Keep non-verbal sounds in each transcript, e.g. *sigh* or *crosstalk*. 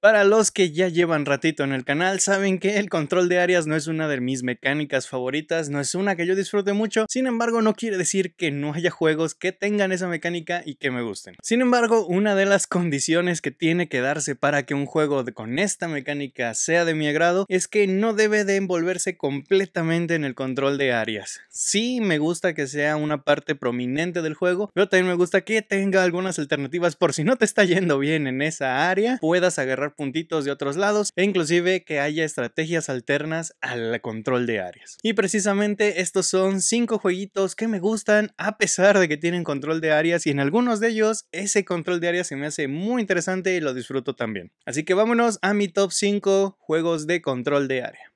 Para los que ya llevan ratito en el canal, saben que el control de áreas no es una de mis mecánicas favoritas, no es una que yo disfrute mucho, sin embargo no quiere decir que no haya juegos que tengan esa mecánica y que me gusten. Sin embargo, una de las condiciones que tiene que darse para que un juego con esta mecánica sea de mi agrado es que no debe de envolverse completamente en el control de áreas. Sí me gusta que sea una parte prominente del juego, pero también me gusta que tenga algunas alternativas por si no te está yendo bien en esa área, puedas agarrar puntitos de otros lados e inclusive que haya estrategias alternas al control de áreas. Y precisamente estos son cinco jueguitos que me gustan a pesar de que tienen control de áreas y en algunos de ellos ese control de áreas se me hace muy interesante y lo disfruto también. Así que vámonos a mi top 5 juegos de control de área.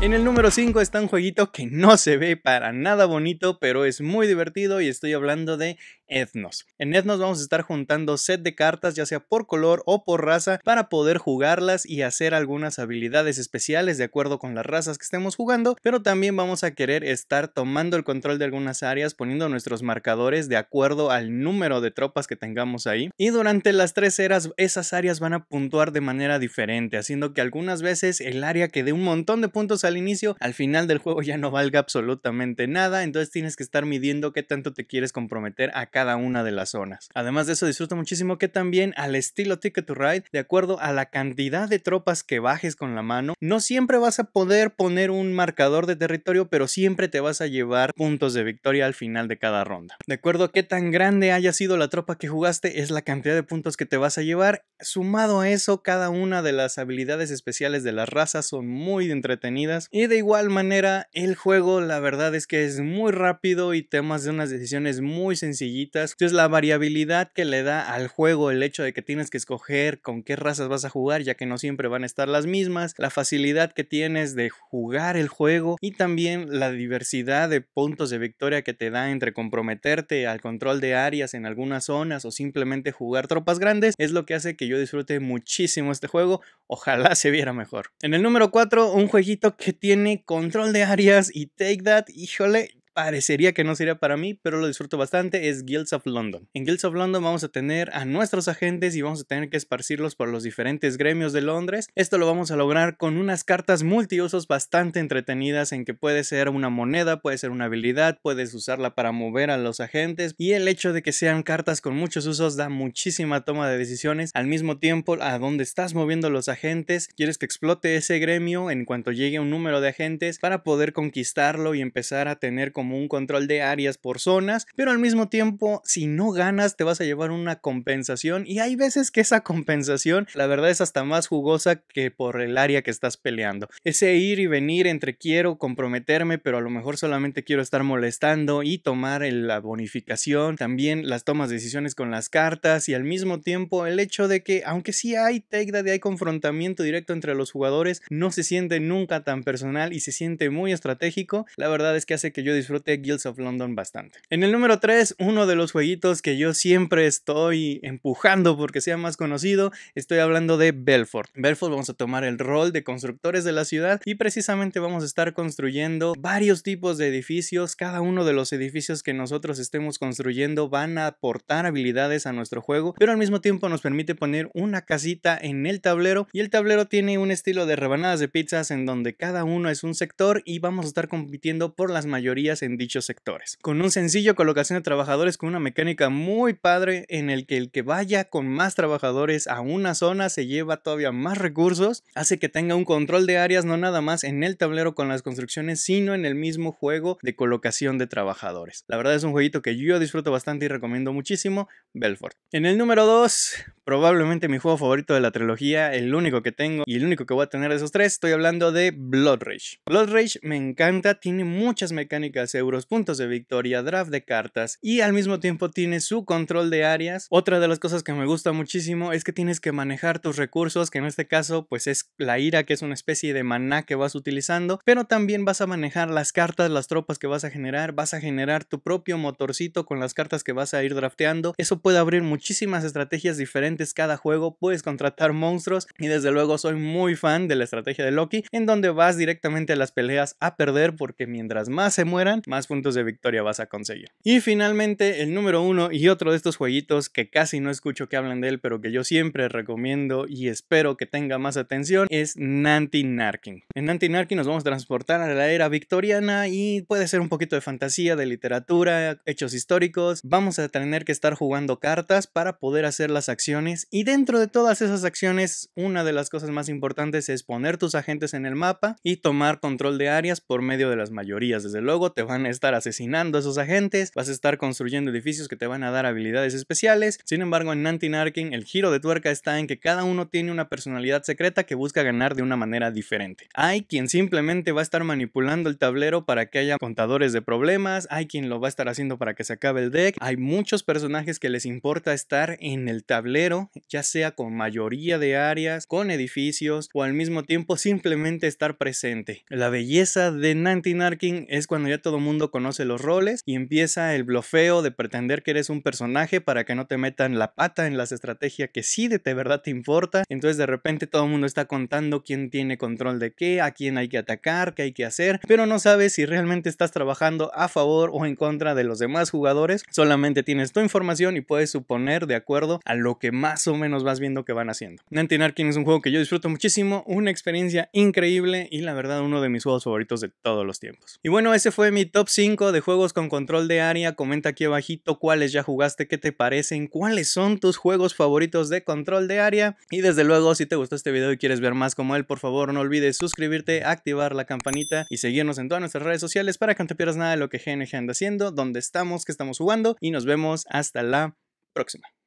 En el número 5 está un jueguito que no se ve para nada bonito, pero es muy divertido y estoy hablando de Ethnos. En Ethnos vamos a estar juntando set de cartas ya sea por color o por raza para poder jugarlas y hacer algunas habilidades especiales de acuerdo con las razas que estemos jugando, pero también vamos a querer estar tomando el control de algunas áreas poniendo nuestros marcadores de acuerdo al número de tropas que tengamos ahí y durante las tres eras esas áreas van a puntuar de manera diferente haciendo que algunas veces el área que dé un montón de puntos al inicio al final del juego ya no valga absolutamente nada entonces tienes que estar midiendo qué tanto te quieres comprometer a cada una de las zonas. Además de eso, disfruto muchísimo que también al estilo Ticket to Ride, de acuerdo a la cantidad de tropas que bajes con la mano, no siempre vas a poder poner un marcador de territorio, pero siempre te vas a llevar puntos de victoria al final de cada ronda. De acuerdo a qué tan grande haya sido la tropa que jugaste, es la cantidad de puntos que te vas a llevar. Sumado a eso, cada una de las habilidades especiales de las razas son muy entretenidas. Y de igual manera, el juego, la verdad es que es muy rápido y temas de unas decisiones muy sencillitas entonces la variabilidad que le da al juego el hecho de que tienes que escoger con qué razas vas a jugar, ya que no siempre van a estar las mismas, la facilidad que tienes de jugar el juego y también la diversidad de puntos de victoria que te da entre comprometerte al control de áreas en algunas zonas o simplemente jugar tropas grandes es lo que hace que yo disfrute muchísimo este juego. Ojalá se viera mejor. En el número 4, un jueguito que tiene control de áreas y take that. Híjole, parecería que no sería para mí, pero lo disfruto bastante, es Guilds of London. En Guilds of London vamos a tener a nuestros agentes y vamos a tener que esparcirlos por los diferentes gremios de Londres. Esto lo vamos a lograr con unas cartas multiusos bastante entretenidas en que puede ser una moneda, puede ser una habilidad, puedes usarla para mover a los agentes y el hecho de que sean cartas con muchos usos da muchísima toma de decisiones. Al mismo tiempo, a dónde estás moviendo los agentes, quieres que explote ese gremio en cuanto llegue un número de agentes para poder conquistarlo y empezar a tener como un control de áreas por zonas, pero al mismo tiempo, si no ganas, te vas a llevar una compensación y hay veces que esa compensación, la verdad, es hasta más jugosa que por el área que estás peleando. Ese ir y venir entre quiero comprometerme, pero a lo mejor solamente quiero estar molestando y tomar la bonificación, también las tomas de decisiones con las cartas y al mismo tiempo el hecho de que, aunque sí hay take y hay confrontamiento directo entre los jugadores, no se siente nunca tan personal y se siente muy estratégico. La verdad es que hace que yo disfrute Guilds of London bastante. En el número 3, uno de los jueguitos que yo siempre estoy empujando porque sea más conocido, estoy hablando de Belfort. Belfort vamos a tomar el rol de constructores de la ciudad y precisamente vamos a estar construyendo varios tipos de edificios. Cada uno de los edificios que nosotros estemos construyendo van a aportar habilidades a nuestro juego, pero al mismo tiempo nos permite poner una casita en el tablero y el tablero tiene un estilo de rebanadas de pizzas en donde cada uno es un sector y vamos a estar compitiendo por las mayorías en en dichos sectores, con un sencillo colocación de trabajadores con una mecánica muy padre en el que el que vaya con más trabajadores a una zona se lleva todavía más recursos, hace que tenga un control de áreas no nada más en el tablero con las construcciones, sino en el mismo juego de colocación de trabajadores. La verdad es un jueguito que yo disfruto bastante y recomiendo muchísimo, Belfort. En el número 2, probablemente mi juego favorito de la trilogía, el único que tengo y el único que voy a tener de esos tres, estoy hablando de Blood Rage. Blood Rage me encanta, tiene muchas mecánicas euros, puntos de victoria, draft de cartas y al mismo tiempo tiene su control de áreas. Otra de las cosas que me gusta muchísimo es que tienes que manejar tus recursos, que en este caso pues es la ira, que es una especie de maná que vas utilizando, pero también vas a manejar las cartas, las tropas que vas a generar, vas a generar tu propio motorcito con las cartas que vas a ir drafteando. Eso puede abrir muchísimas estrategias diferentes cada juego, puedes contratar monstruos y desde luego soy muy fan de la estrategia de Loki en donde vas directamente a las peleas a perder porque mientras más se mueran, más puntos de victoria vas a conseguir. Y finalmente, el número uno y otro de estos jueguitos que casi no escucho que hablan de él, pero que yo siempre recomiendo y espero que tenga más atención, es Nanti Narkin. En Nanti Narkin nos vamos a transportar a la era victoriana y puede ser un poquito de fantasía, de literatura, hechos históricos. Vamos a tener que estar jugando cartas para poder hacer las acciones y dentro de todas esas acciones una de las cosas más importantes es poner tus agentes en el mapa y tomar control de áreas por medio de las mayorías. Desde luego te van a estar asesinando a esos agentes, vas a estar construyendo edificios que te van a dar habilidades especiales. Sin embargo, en Nantinarkin el giro de tuerca está en que cada uno tiene una personalidad secreta que busca ganar de una manera diferente. Hay quien simplemente va a estar manipulando el tablero para que haya contadores de problemas, hay quien lo va a estar haciendo para que se acabe el deck, hay muchos personajes que les importa estar en el tablero ya sea con mayoría de áreas, con edificios o al mismo tiempo *laughs* simplemente estar presente. La belleza de Nantinarkin es cuando ya todo el mundo conoce los roles y empieza el blofeo de pretender que eres un personaje para que no te metan la pata en las estrategias que sí de verdad te importa. Entonces de repente todo el mundo está contando quién tiene control de qué, a quién hay que atacar, qué hay que hacer, pero no sabes si realmente estás trabajando a favor o en contra de los demás jugadores. Solamente tienes tu información y puedes suponer de acuerdo a lo que más o menos vas viendo que van haciendo. Nantin Arkin es un juego que yo disfruto muchísimo, una experiencia increíble y la verdad uno de mis juegos favoritos de todos los tiempos. Y bueno, ese fue mi top 5 de juegos con control de área. Comenta aquí abajito cuáles ya jugaste, qué te parecen, cuáles son tus juegos favoritos de control de área. Y desde luego, si te gustó este video y quieres ver más como él, por favor no olvides suscribirte, activar la campanita y seguirnos en todas nuestras redes sociales para que no te pierdas nada de lo que GNG anda haciendo, dónde estamos, qué estamos jugando y nos vemos hasta la próxima.